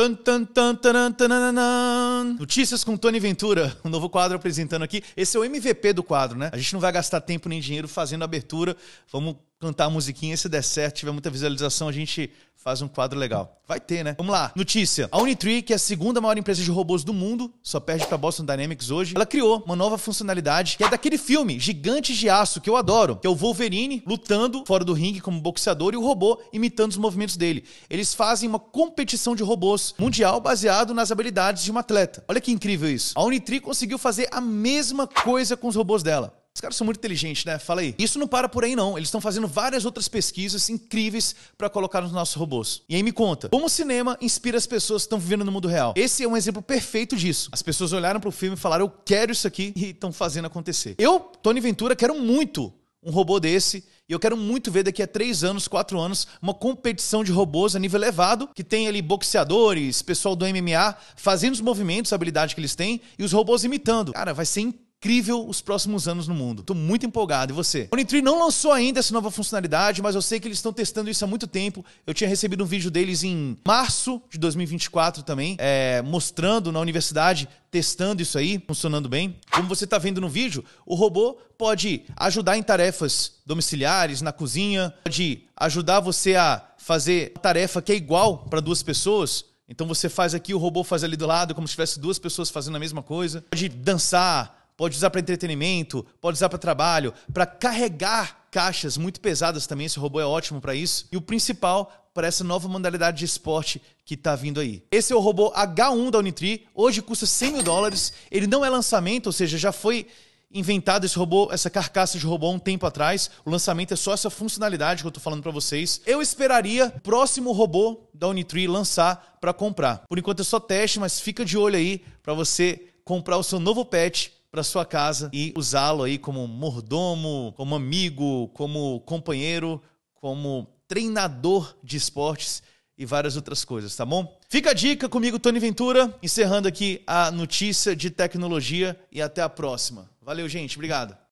Tan, tan, tan, taran, taran, Notícias com Tony Ventura, um novo quadro apresentando aqui. Esse é o MVP do quadro, né? A gente não vai gastar tempo nem dinheiro fazendo abertura. Vamos cantar a musiquinha, se der certo, tiver muita visualização, a gente faz um quadro legal. Vai ter, né? Vamos lá. Notícia. A Unitree, que é a segunda maior empresa de robôs do mundo, só perde para Boston Dynamics hoje, ela criou uma nova funcionalidade que é daquele filme Gigantes de Aço que eu adoro, que é o Wolverine lutando fora do ringue como boxeador e o robô imitando os movimentos dele. Eles fazem uma competição de robôs mundial baseado nas habilidades de um atleta. Olha que incrível isso. A Unitree conseguiu fazer a mesma coisa com os robôs dela. Os caras são muito inteligentes, né? Falei. Isso não para por aí, não. Eles estão fazendo várias outras pesquisas incríveis para colocar nos nossos robôs. E aí me conta, como o cinema inspira as pessoas que estão vivendo no mundo real? Esse é um exemplo perfeito disso. As pessoas olharam pro filme e falaram, eu quero isso aqui, e estão fazendo acontecer. Eu, Tony Ventura, quero muito um robô desse e eu quero muito ver daqui a três anos, quatro anos, uma competição de robôs a nível elevado, que tem ali boxeadores, pessoal do MMA, fazendo os movimentos, a habilidade que eles têm, e os robôs imitando. Cara, vai ser incrível incrível os próximos anos no mundo. Estou muito empolgado. E você? O Unitree não lançou ainda essa nova funcionalidade, mas eu sei que eles estão testando isso há muito tempo. Eu tinha recebido um vídeo deles em março de 2024 também, é, mostrando na universidade, testando isso aí, funcionando bem. Como você está vendo no vídeo, o robô pode ajudar em tarefas domiciliares, na cozinha, pode ajudar você a fazer tarefa que é igual para duas pessoas, então você faz aqui, o robô faz ali do lado, como se tivesse duas pessoas fazendo a mesma coisa. Pode dançar, pode usar para entretenimento, pode usar para trabalho, para carregar caixas muito pesadas também. Esse robô é ótimo para isso. E o principal, para essa nova modalidade de esporte que está vindo aí. Esse é o robô H1 da Unitree. Hoje custa 100 mil dólares. Ele não é lançamento, ou seja, já foi inventado esse robô, essa carcaça de robô há um tempo atrás. O lançamento é só essa funcionalidade que eu tô falando para vocês. Eu esperaria o próximo robô da Unitree lançar para comprar. Por enquanto é só teste, mas fica de olho aí para você comprar o seu novo pet para sua casa e usá-lo aí como mordomo, como amigo, como companheiro, como treinador de esportes e várias outras coisas, tá bom? Fica a dica comigo, Tony Ventura, encerrando aqui a notícia de tecnologia e até a próxima. Valeu, gente, obrigado.